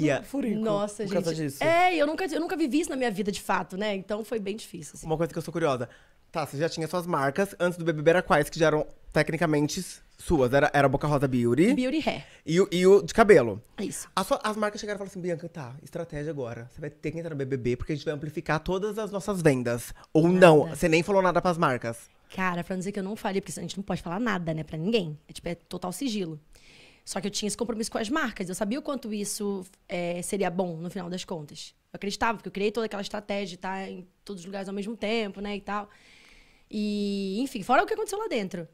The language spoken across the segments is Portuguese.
Yeah. Furico. Nossa, por gente. Disso. É, eu nunca, eu nunca vivi isso na minha vida de fato, né? Então foi bem difícil. Assim. Uma coisa que eu sou curiosa. Tá, você já tinha suas marcas. Antes do BBB era quais que já eram tecnicamente suas? Era, era Boca Rosa Beauty. Beauty Hair. E, o, e o de cabelo. Isso. As, as marcas chegaram e falaram assim: Bianca, tá, estratégia agora. Você vai ter que entrar no BBB porque a gente vai amplificar todas as nossas vendas. Ou nada. não, você nem falou nada pras marcas. Cara, pra não dizer que eu não falei, porque a gente não pode falar nada, né, pra ninguém. É tipo, é total sigilo. Só que eu tinha esse compromisso com as marcas. Eu sabia o quanto isso é, seria bom no final das contas. Eu acreditava, porque eu criei toda aquela estratégia, tá? Em todos os lugares ao mesmo tempo, né? E tal. E, enfim, fora o que aconteceu lá dentro.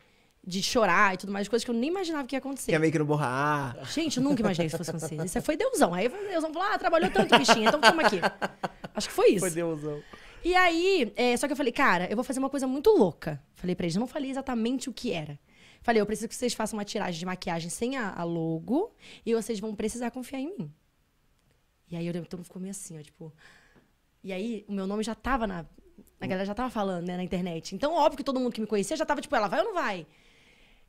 De chorar e tudo mais, coisas que eu nem imaginava que ia acontecer. Que é meio que não borrar. Gente, eu nunca imaginei que isso fosse acontecer. Isso foi deusão. Aí deusão falou, ah, trabalhou tanto, bichinha, então toma aqui. Acho que foi isso. Foi deusão. E aí, é, só que eu falei, cara, eu vou fazer uma coisa muito louca. Falei pra eles, eu não falei exatamente o que era. Falei, eu preciso que vocês façam uma tiragem de maquiagem sem a, a logo e vocês vão precisar confiar em mim. E aí eu, todo mundo ficou meio assim, ó, tipo. E aí o meu nome já tava na. A hum. galera já tava falando, né, na internet. Então, óbvio que todo mundo que me conhecia já tava, tipo, ela vai ou não vai?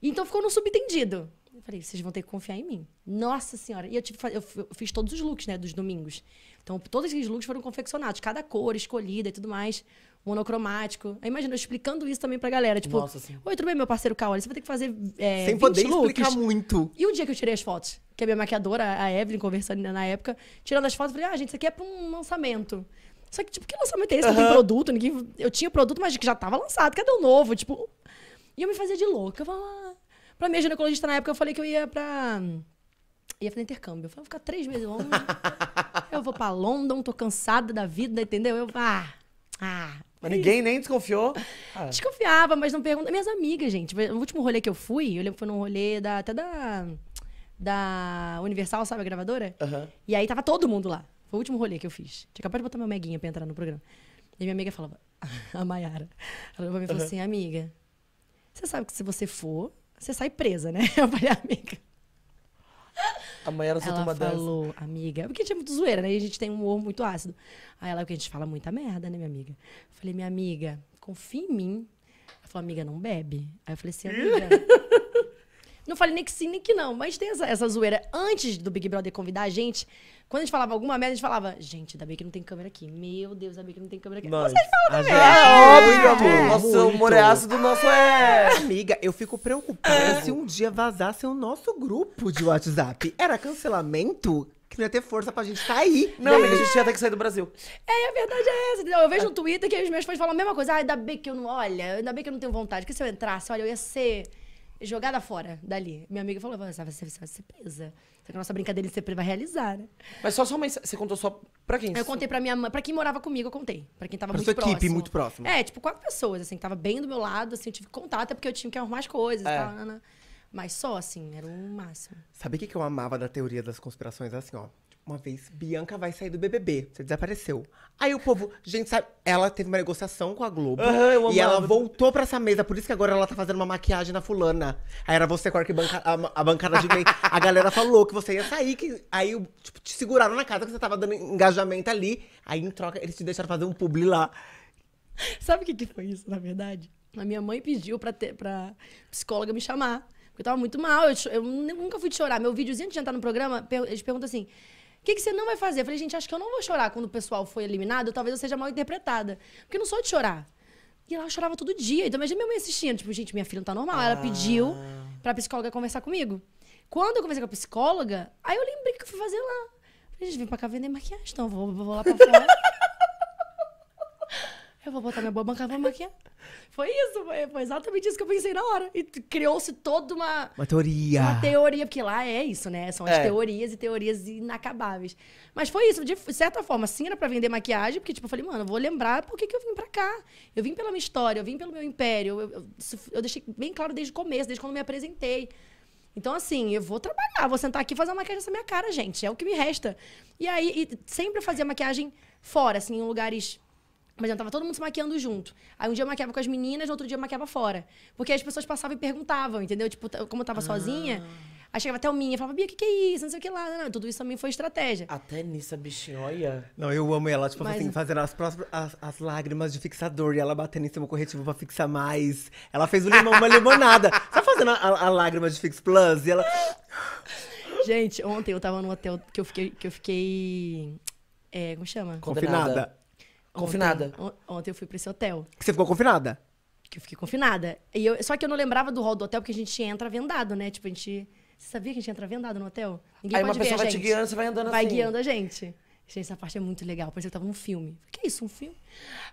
Então ficou no subtendido. Eu falei, vocês vão ter que confiar em mim. Nossa senhora. E eu, tive, eu fiz todos os looks, né, dos domingos. Então, todos os looks foram confeccionados, cada cor escolhida e tudo mais monocromático. Aí imagina, eu explicando isso também pra galera. Tipo, Nossa, oi, tudo bem, meu parceiro Kaori? Você vai ter que fazer. É, Sem poder looks. explicar muito. E o dia que eu tirei as fotos? Que a minha maquiadora, a Evelyn, conversando na época, tirando as fotos, eu falei, ah, gente, isso aqui é pra um lançamento. Só que, tipo, que lançamento é esse? Uhum. Não tem produto, ninguém. Eu tinha produto, mas que já tava lançado. Cadê o novo? Tipo. E eu me fazia de louca. Eu falava... Ah. Pra minha ginecologista na época, eu falei que eu ia pra ia fazer intercâmbio. Eu falei, vou ficar três meses longe. eu vou pra London, tô cansada da vida, entendeu? Eu, ah, ah, mas ninguém nem desconfiou. Ah. Desconfiava, mas não pergunta. Minhas amigas, gente. No último rolê que eu fui, eu lembro que foi num rolê da, até da, da Universal, sabe, a gravadora? Uhum. E aí tava todo mundo lá. Foi o último rolê que eu fiz. Tinha capaz de botar meu meguinha pra entrar no programa. E minha amiga falava, a Mayara, ela pra mim e falou assim, amiga, você sabe que se você for, você sai presa, né? Eu falei, amiga, Amanhã era só ela tomar falou, dessa. amiga, porque a gente é muito zoeira, né? E a gente tem um humor muito ácido. Aí ela, porque a gente fala muita merda, né, minha amiga? Eu falei, minha amiga, confia em mim. Ela falou, amiga, não bebe. Aí eu falei assim, amiga, Não falei nem que sim, nem que não, mas tem essa, essa zoeira. Antes do Big Brother convidar a gente, quando a gente falava alguma merda, a gente falava, gente, ainda bem que não tem câmera aqui. Meu Deus, ainda bem que não tem câmera aqui. Nós. Vocês falam também. É óbvio, amor. É, nosso humor é nosso é... Amiga, eu fico preocupada é. se um dia vazasse o nosso grupo de WhatsApp. Era cancelamento? que não ia ter força pra gente sair. Não, né? a gente ia ter que sair do Brasil. É, a verdade é essa, Eu vejo no Twitter que os meus fãs falam a mesma coisa. Ah, ainda bem que eu não. Olha, ainda bem que eu não tenho vontade. Porque se eu entrasse, olha, eu ia ser jogada fora dali. Minha amiga falou: você vai, ser, presa. Só que a nossa brincadeira de ser presa vai realizar, né? Mas só sua mãe, você contou só pra quem? Eu contei pra minha mãe, pra quem morava comigo, eu contei. Pra quem tava pra muito sua próximo. equipe muito próxima. É, tipo, quatro pessoas, assim, que tava bem do meu lado, assim, eu tive contato, é porque eu tinha que arrumar as coisas é. Né, né. mas só, assim, era o máximo. Sabe o que eu amava da teoria das conspirações? É assim, ó uma vez, Bianca vai sair do BBB. Você desapareceu. Aí o povo, gente, sabe, ela teve uma negociação com a Globo. Uhum, e ela voltou pra essa mesa, por isso que agora ela tá fazendo uma maquiagem na fulana. Aí era você com a, arquibanca, a, a bancada a galera falou que você ia sair, que aí tipo, te seguraram na casa que você tava dando engajamento ali. Aí em troca, eles te deixaram fazer um publi lá. Sabe o que, que foi isso, na verdade? A minha mãe pediu pra, ter, pra psicóloga me chamar. Porque eu tava muito mal, eu, eu nunca fui chorar. Meu videozinho antes de entrar no programa, eles perguntam assim que, que você não vai fazer? Eu falei, gente, acho que eu não vou chorar quando o pessoal foi eliminado, talvez eu seja mal interpretada. Porque eu não sou de chorar. E ela chorava todo dia. Então, imagina minha mãe assistindo. Tipo, gente, minha filha não tá normal. Ah. Ela pediu pra psicóloga conversar comigo. Quando eu conversei com a psicóloga, aí eu lembrei que eu fui fazer lá. Falei, gente, vem pra cá vender maquiagem, então vou, vou lá pra fora. Eu vou botar minha boa banca, vou maquiar. Foi isso, foi, foi, exatamente isso que eu pensei na hora. E criou-se toda uma. Uma teoria. Uma teoria, porque lá é isso, né? São as é. teorias e teorias inacabáveis. Mas foi isso, de certa forma, sim, era pra vender maquiagem, porque, tipo, eu falei, mano, eu vou lembrar por que, que eu vim pra cá. Eu vim pela minha história, eu vim pelo meu império. Eu, eu, eu deixei bem claro desde o começo, desde quando me apresentei. Então, assim, eu vou trabalhar, vou sentar aqui e fazer uma maquiagem nessa minha cara, gente. É o que me resta. E aí, e sempre fazia maquiagem fora, assim, em lugares mas já tava todo mundo se maquiando junto. Aí um dia eu maquiava com as meninas, no outro dia eu maquiava fora. Porque as pessoas passavam e perguntavam, entendeu? Tipo, como eu tava ah. sozinha. Aí chegava até o minha e falava, Bia, o que, que é isso? Não sei o que lá. Não, tudo isso também foi estratégia. Até nisso, a bichinha, olha. Não, eu amo ela, tipo, Mas... assim, fazendo as, próximas, as, as, lágrimas de fixador e ela batendo em cima do corretivo pra fixar mais. Ela fez um limão, uma limonada. Tá fazendo a, a lágrima de Fix Plus e ela. Gente, ontem eu tava no hotel que eu fiquei. Que eu fiquei é, como chama? Confinada. Confinada. Confinada? Ontem, ontem eu fui pra esse hotel. Que você ficou confinada? Que eu fiquei confinada. E eu, só que eu não lembrava do hall do hotel, porque a gente entra vendado, né? Tipo, a gente. Você sabia que a gente entra vendado no hotel? Ninguém Aí pode uma pessoa vai gente. te guiando, você vai andando vai assim. Vai guiando a gente. Gente, essa parte é muito legal. Parecia que eu tava num filme. Que isso, um filme?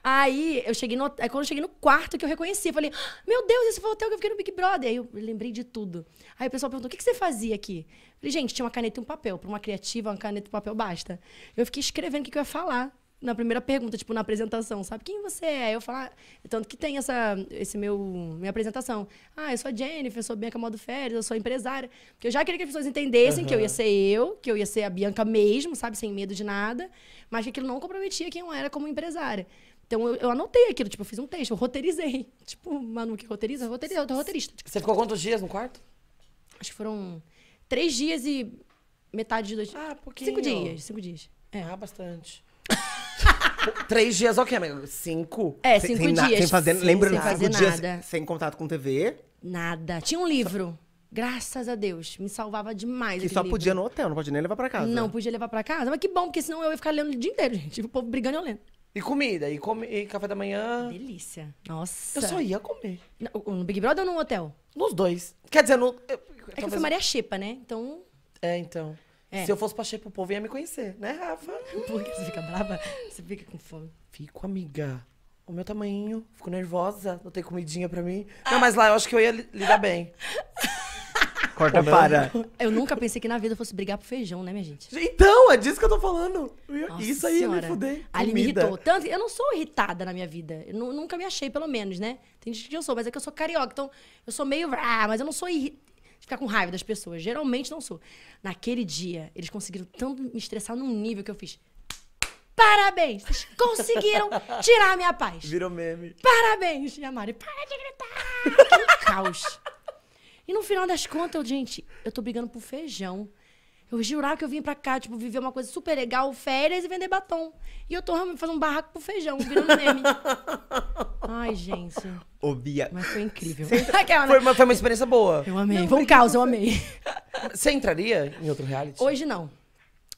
Aí eu cheguei no. Aí quando eu cheguei no quarto que eu reconheci, falei, meu Deus, esse foi o hotel que eu fiquei no Big Brother. Aí eu lembrei de tudo. Aí o pessoal perguntou: o que, que você fazia aqui? Eu falei, gente, tinha uma caneta e um papel. Pra uma criativa, uma caneta e um papel basta. Eu fiquei escrevendo o que, que eu ia falar na primeira pergunta, tipo, na apresentação, sabe? Quem você é? Eu falo, ah, tanto que tem essa esse meu, minha apresentação. Ah, eu sou a Jennifer, eu sou a Bianca Modo Férias, eu sou empresária. Porque eu já queria que as pessoas entendessem uhum. que eu ia ser eu, que eu ia ser a Bianca mesmo, sabe? Sem medo de nada. Mas que aquilo não comprometia quem eu era como empresária. Então eu, eu, anotei aquilo, tipo, eu fiz um texto, eu roteirizei. Tipo, Manu que roteiriza, Roteiriza, eu tô roteirista. Você ficou quantos dias no quarto? Acho que foram três dias e metade de dois. Ah, pouquinho. Cinco dias, cinco dias. É. Ah, bastante. Três dias, ok, amigo. Cinco. É, cinco sem, dias. Sem fazer, sim, lembra, sem nada. fazer nada. sem contato com TV. Nada. Tinha um livro. Graças a Deus. Me salvava demais. E só livro. podia no hotel, não podia nem levar pra casa. Não podia levar pra casa. Mas que bom, porque senão eu ia ficar lendo o dia inteiro, gente. O povo brigando e eu lendo. E comida, e, come, e café da manhã. Delícia. Nossa. Eu só ia comer. No, no Big Brother ou no hotel? Nos dois. Quer dizer, no. Eu, é que eu fui Maria Xepa, né? Então. É, então. É. Se eu fosse pra Xê pro povo, ia me conhecer, né, Rafa? Porque você fica brava? Você fica com fome? Fico, amiga. O meu tamanho. Fico nervosa. Não tem comidinha pra mim. Ah. Não, mas lá eu acho que eu ia lidar bem. Corta para. Eu nunca pensei que na vida eu fosse brigar por feijão, né, minha gente? Então, é disso que eu tô falando. Nossa Isso aí, senhora. me fudei. Ali me irritou. Tanto, eu não sou irritada na minha vida. Eu nunca me achei, pelo menos, né? Tem gente que eu sou, mas é que eu sou carioca. Então, eu sou meio... Ah, mas eu não sou irritada ficar com raiva das pessoas. Geralmente não sou. Naquele dia, eles conseguiram tanto me estressar num nível que eu fiz. Parabéns! Vocês conseguiram tirar a minha paz. Virou meme. Parabéns! minha Mari, para de gritar! que caos. E no final das contas, eu, gente, eu tô brigando por feijão. Eu jurava que eu vim pra cá, tipo, viver uma coisa super legal, férias e vender batom. E eu tô realmente fazendo um barraco pro feijão, virando meme. Ai, gente. Ô, Bia. Mas foi incrível. Aquela, né? foi, uma, foi uma experiência boa. Eu amei. Não, foi um caos, eu amei. Você entraria em outro reality? Hoje não.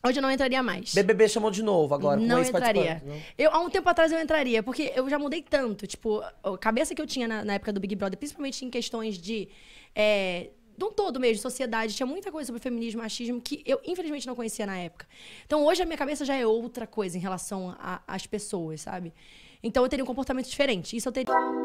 Hoje eu não entraria mais. BBB chamou de novo agora. Não entraria. Não? Eu, há um tempo atrás eu entraria, porque eu já mudei tanto. Tipo, a cabeça que eu tinha na, na época do Big Brother, principalmente em questões de é, de um todo mesmo, sociedade. Tinha muita coisa sobre feminismo e machismo que eu, infelizmente, não conhecia na época. Então, hoje a minha cabeça já é outra coisa em relação às pessoas, sabe? Então, eu teria um comportamento diferente. Isso eu teria.